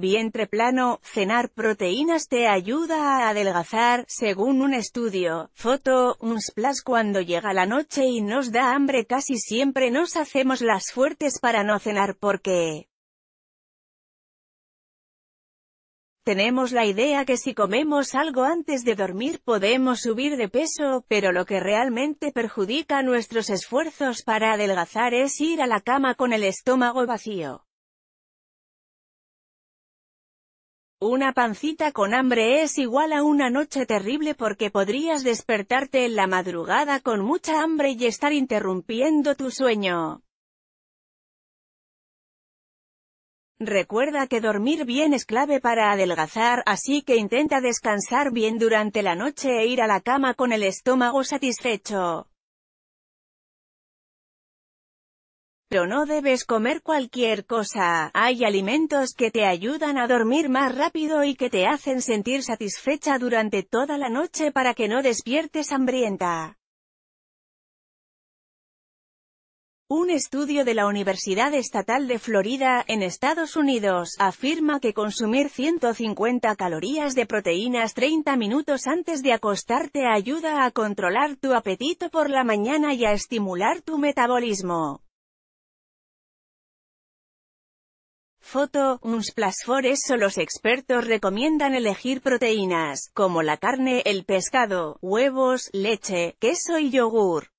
Vientre plano, cenar proteínas te ayuda a adelgazar, según un estudio. Foto, un splash cuando llega la noche y nos da hambre casi siempre nos hacemos las fuertes para no cenar porque... Tenemos la idea que si comemos algo antes de dormir podemos subir de peso, pero lo que realmente perjudica nuestros esfuerzos para adelgazar es ir a la cama con el estómago vacío. Una pancita con hambre es igual a una noche terrible porque podrías despertarte en la madrugada con mucha hambre y estar interrumpiendo tu sueño. Recuerda que dormir bien es clave para adelgazar, así que intenta descansar bien durante la noche e ir a la cama con el estómago satisfecho. Pero no debes comer cualquier cosa, hay alimentos que te ayudan a dormir más rápido y que te hacen sentir satisfecha durante toda la noche para que no despiertes hambrienta. Un estudio de la Universidad Estatal de Florida, en Estados Unidos, afirma que consumir 150 calorías de proteínas 30 minutos antes de acostarte ayuda a controlar tu apetito por la mañana y a estimular tu metabolismo. Foto, Unsplasfores. los expertos recomiendan elegir proteínas, como la carne, el pescado, huevos, leche, queso y yogur.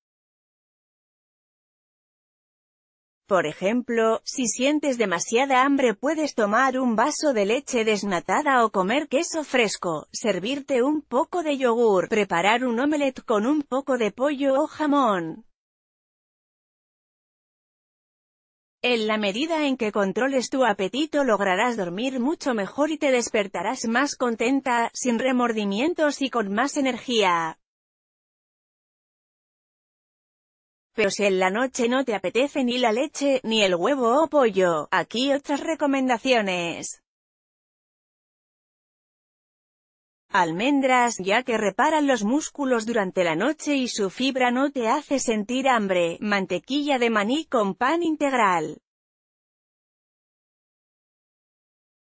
Por ejemplo, si sientes demasiada hambre puedes tomar un vaso de leche desnatada o comer queso fresco, servirte un poco de yogur, preparar un omelette con un poco de pollo o jamón. En la medida en que controles tu apetito lograrás dormir mucho mejor y te despertarás más contenta, sin remordimientos y con más energía. Pero si en la noche no te apetece ni la leche, ni el huevo o pollo, aquí otras recomendaciones. almendras ya que reparan los músculos durante la noche y su fibra no te hace sentir hambre, mantequilla de maní con pan integral.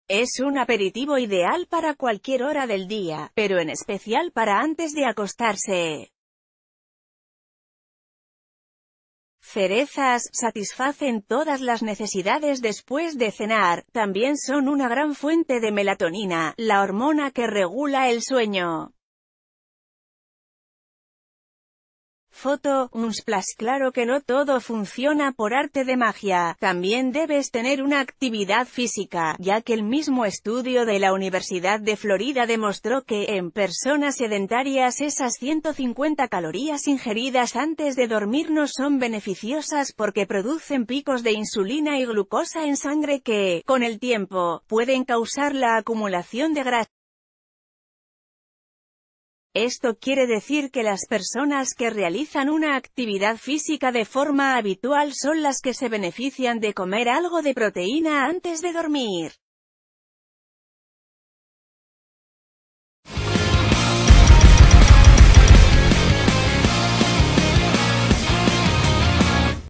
Es un aperitivo ideal para cualquier hora del día, pero en especial para antes de acostarse. cerezas, satisfacen todas las necesidades después de cenar, también son una gran fuente de melatonina, la hormona que regula el sueño. Foto, un splash claro que no todo funciona por arte de magia, también debes tener una actividad física, ya que el mismo estudio de la Universidad de Florida demostró que, en personas sedentarias esas 150 calorías ingeridas antes de dormir no son beneficiosas porque producen picos de insulina y glucosa en sangre que, con el tiempo, pueden causar la acumulación de grasa. Esto quiere decir que las personas que realizan una actividad física de forma habitual son las que se benefician de comer algo de proteína antes de dormir.